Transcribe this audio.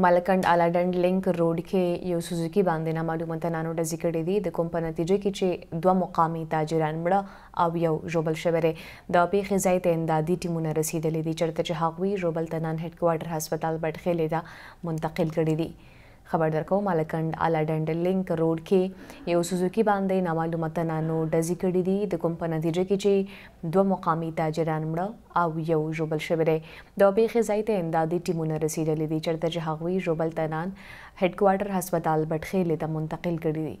ملکند آلډند لینک روډ کې یو سوزوکی باندې نامعلوم تنانو ډزې کړې دي د کوم په نتیجه کې چې دوه مقامی تاجران مړه او یو ژوبل شوی دی د پیښې ځای ته امدادي ټیمونه رسیدلې دي چېرته چې هغوی ژوبل تنان هډ کوارټر هسپتال بټخېلې ده منتقل کړي دي خبر درکوم الکند الډند لینک روډ کې یو سوزوکی باندې نامعلومه تنانو ډزې کړې دي د کوم په نتیجه کې چې دوه مقامی تاجران مړه او یو جوبل شوی دی د پیښې ځای ته امدادي ټیمونه رسیدلې دي چېرته چې هغوی جوبل تنان هډ کوارټر هسپتال بټخیل ته منتقل کړي دي